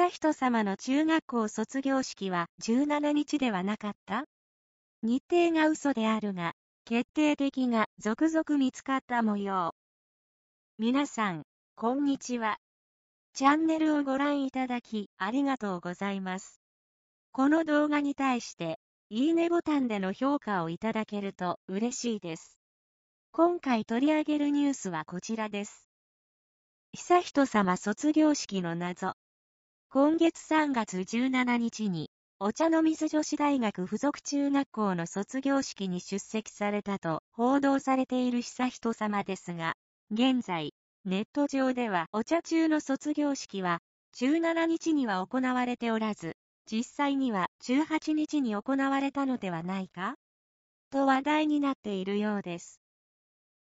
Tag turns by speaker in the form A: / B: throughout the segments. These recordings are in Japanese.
A: 悠仁さまの中学校卒業式は17日ではなかった日程が嘘であるが、決定的が続々見つかった模様。皆さん、こんにちは。チャンネルをご覧いただき、ありがとうございます。この動画に対して、いいねボタンでの評価をいただけると嬉しいです。今回取り上げるニュースはこちらです。悠仁さま卒業式の謎。今月3月17日に、お茶の水女子大学附属中学校の卒業式に出席されたと報道されている悠仁さまですが、現在、ネット上ではお茶中の卒業式は17日には行われておらず、実際には18日に行われたのではないかと話題になっているようです。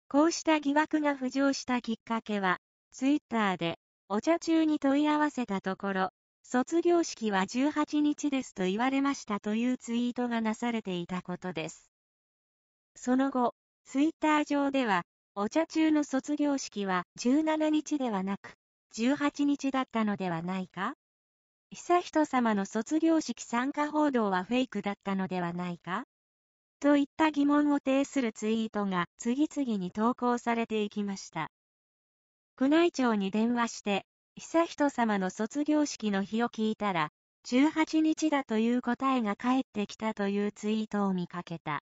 A: こうした疑惑が浮上したきっかけは、ツイッターでお茶中に問い合わせたところ、卒業式は18日ですと言われましたというツイートがなされていたことです。その後、ツイッター上では、お茶中の卒業式は17日ではなく、18日だったのではないか悠仁さまの卒業式参加報道はフェイクだったのではないかといった疑問を呈するツイートが次々に投稿されていきました。宮内庁に電話して、悠仁さまの卒業式の日を聞いたら、18日だという答えが返ってきたというツイートを見かけた。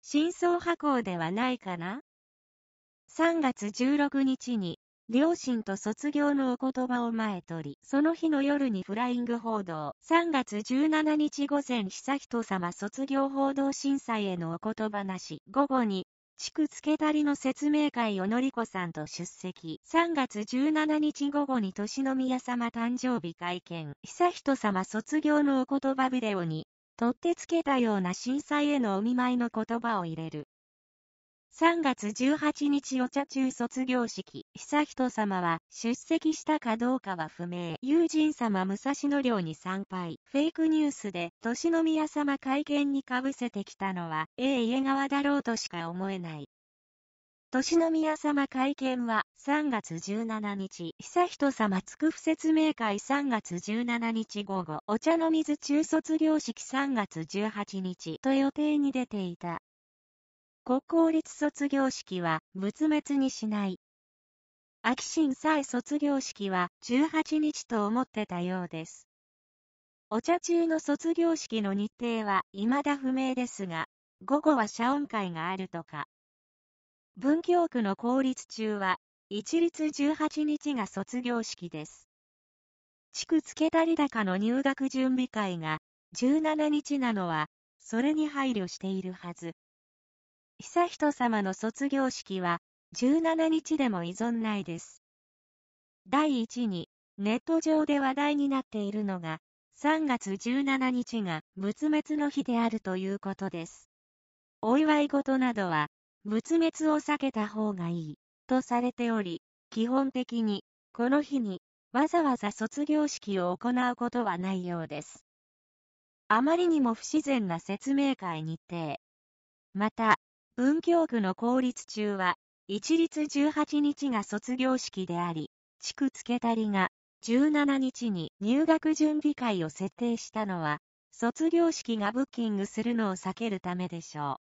A: 真相破校ではないかな ?3 月16日に、両親と卒業のお言葉を前取り、その日の夜にフライング報道。3月17日午前、悠仁さま卒業報道審査へのお言葉なし。午後に、地区付けたりの説明会をのりこさんと出席。3月17日午後に年宮様誕生日会見。悠仁様卒業のお言葉ビデオに、取ってつけたような震災へのお見舞いの言葉を入れる。3月18日お茶中卒業式、悠仁さまは出席したかどうかは不明。友人様武蔵野寮に参拝。フェイクニュースで、年宮様会見にかぶせてきたのは、ええ家側だろうとしか思えない。年宮様会見は3月17日、悠仁さまつくふ説明会3月17日午後、お茶の水中卒業式3月18日と予定に出ていた。国公立卒業式は仏滅にしない。秋新祭卒業式は18日と思ってたようです。お茶中の卒業式の日程は未だ不明ですが、午後は謝恩会があるとか。文京区の公立中は、一律18日が卒業式です。地区付けたり高の入学準備会が17日なのは、それに配慮しているはず。悠仁さまの卒業式は、17日でも依存ないです。第1に、ネット上で話題になっているのが、3月17日が仏滅の日であるということです。お祝い事などは、仏滅を避けた方がいい、とされており、基本的に、この日に、わざわざ卒業式を行うことはないようです。あまりにも不自然な説明会にてまた、文京区の公立中は、一律18日が卒業式であり、地区付けたりが、17日に入学準備会を設定したのは、卒業式がブッキングするのを避けるためでしょ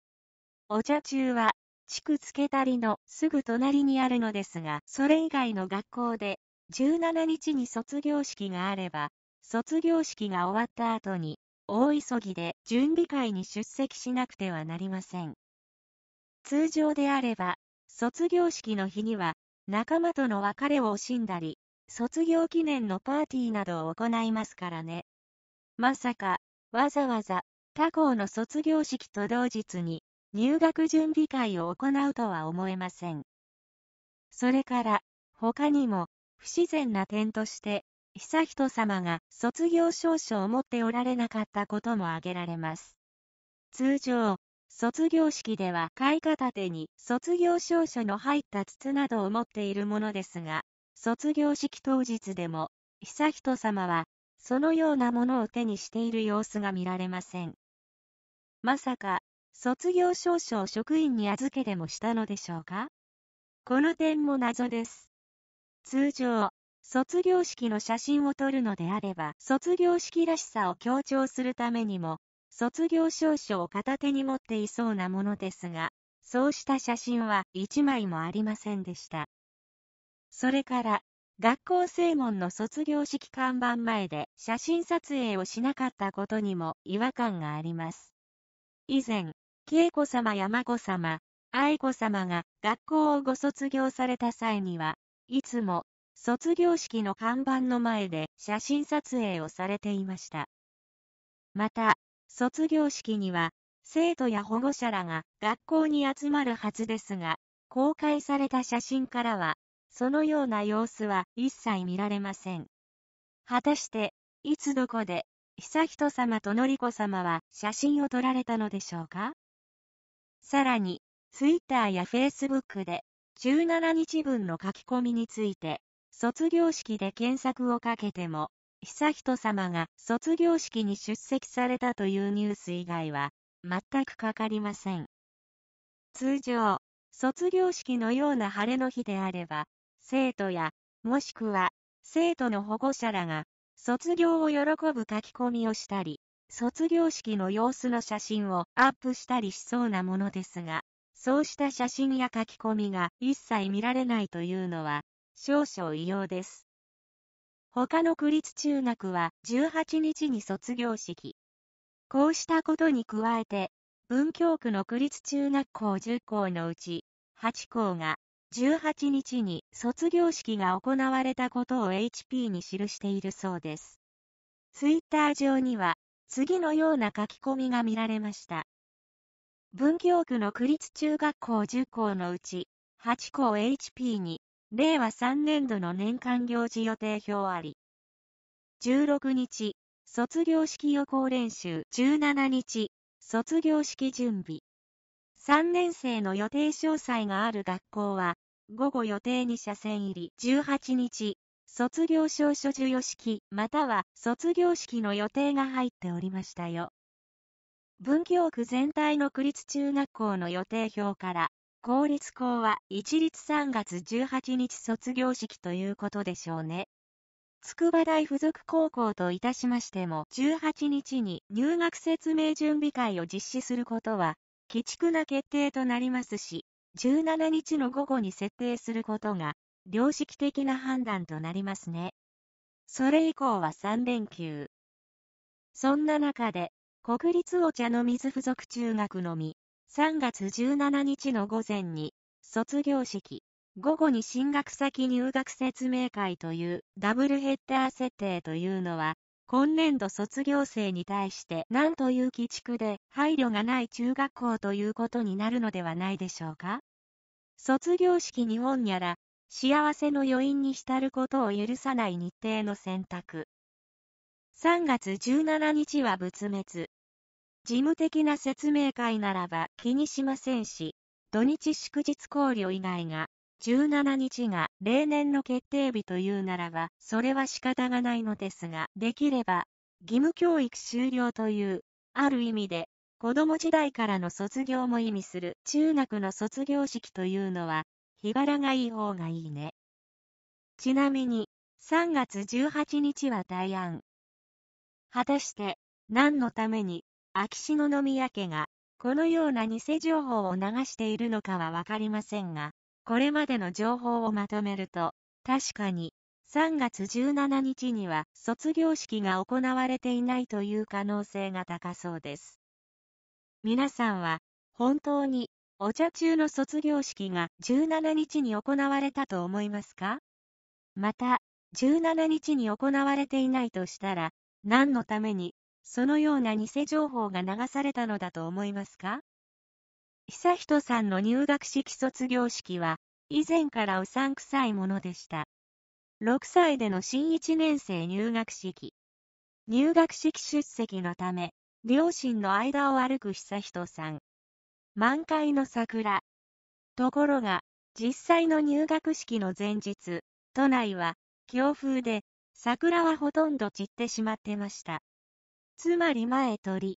A: う。お茶中は、地区付けたりのすぐ隣にあるのですが、それ以外の学校で、17日に卒業式があれば、卒業式が終わった後に、大急ぎで準備会に出席しなくてはなりません。通常であれば、卒業式の日には、仲間との別れを惜しんだり、卒業記念のパーティーなどを行いますからね。まさか、わざわざ、他校の卒業式と同日に、入学準備会を行うとは思えません。それから、他にも、不自然な点として、悠仁さまが卒業証書を持っておられなかったことも挙げられます。通常、卒業式では買い片手に卒業証書の入った筒などを持っているものですが、卒業式当日でも、悠仁さまは、そのようなものを手にしている様子が見られません。まさか、卒業証書を職員に預けでもしたのでしょうかこの点も謎です。通常、卒業式の写真を撮るのであれば、卒業式らしさを強調するためにも、卒業証書を片手に持っていそうなものですが、そうした写真は一枚もありませんでした。それから、学校正門の卒業式看板前で写真撮影をしなかったことにも違和感があります。以前、恵子様や眞子様、愛子様が学校をご卒業された際には、いつも卒業式の看板の前で写真撮影をされていました。また、卒業式には、生徒や保護者らが学校に集まるはずですが、公開された写真からは、そのような様子は一切見られません。果たして、いつどこで、悠仁さまと紀子さまは写真を撮られたのでしょうかさらに、ツイッターやフェイスブックで、17日分の書き込みについて、卒業式で検索をかけても、悠仁さまが卒業式に出席されたというニュース以外は、全くかかりません。通常、卒業式のような晴れの日であれば、生徒や、もしくは、生徒の保護者らが、卒業を喜ぶ書き込みをしたり、卒業式の様子の写真をアップしたりしそうなものですが、そうした写真や書き込みが一切見られないというのは、少々異様です。他の区立中学は18日に卒業式。こうしたことに加えて、文京区の区立中学校10校のうち、8校が18日に卒業式が行われたことを HP に記しているそうです。ツイッター上には、次のような書き込みが見られました。文京区の区立中学校10校のうち、8校 HP に令和3年度の年間行事予定表あり。16日、卒業式予行練習。17日、卒業式準備。3年生の予定詳細がある学校は、午後予定に車線入り。18日、卒業証書授与式、または卒業式の予定が入っておりましたよ。文京区全体の区立中学校の予定表から、公立校は一律3月18日卒業式ということでしょうね。筑波大附属高校といたしましても、18日に入学説明準備会を実施することは、鬼畜な決定となりますし、17日の午後に設定することが、良識的な判断となりますね。それ以降は3連休。そんな中で、国立お茶の水附属中学のみ、3月17日の午前に、卒業式、午後に進学先入学説明会というダブルヘッダー設定というのは、今年度卒業生に対して何という鬼畜で配慮がない中学校ということになるのではないでしょうか卒業式日本やら、幸せの余韻に浸ることを許さない日程の選択。3月17日は仏滅。事務的な説明会ならば気にしませんし、土日祝日考慮以外が、17日が例年の決定日というならば、それは仕方がないのですが、できれば、義務教育終了という、ある意味で、子供時代からの卒業も意味する中学の卒業式というのは、日柄がいい方がいいね。ちなみに、3月18日は大安。果たして、何のために秋篠宮家が、このような偽情報を流しているのかはわかりませんが、これまでの情報をまとめると、確かに、3月17日には卒業式が行われていないという可能性が高そうです。皆さんは、本当に、お茶中の卒業式が17日に行われたと思いますかまた、17日に行われていないとしたら、何のためにそのような偽情報が流されたのだと思いますか悠仁さんの入学式卒業式は、以前からうさんくさいものでした。6歳での新1年生入学式。入学式出席のため、両親の間を歩く悠仁さん。満開の桜。ところが、実際の入学式の前日、都内は、強風で、桜はほとんど散ってしまってました。つまり前取り。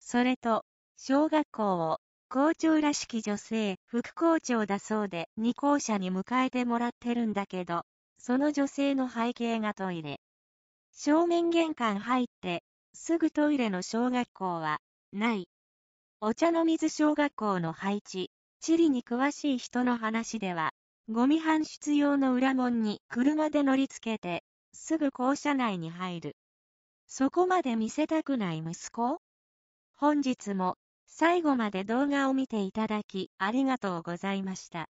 A: それと、小学校を、校長らしき女性、副校長だそうで、二校舎に迎えてもらってるんだけど、その女性の背景がトイレ。正面玄関入って、すぐトイレの小学校は、ない。お茶の水小学校の配置、地理に詳しい人の話では、ゴミ搬出用の裏門に車で乗りつけて、すぐ校舎内に入る。そこまで見せたくない息子本日も最後まで動画を見ていただきありがとうございました。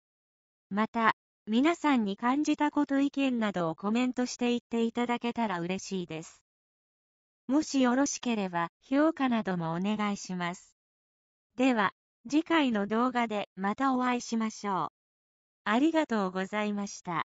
A: また、皆さんに感じたこと意見などをコメントしていっていただけたら嬉しいです。もしよろしければ評価などもお願いします。では、次回の動画でまたお会いしましょう。ありがとうございました。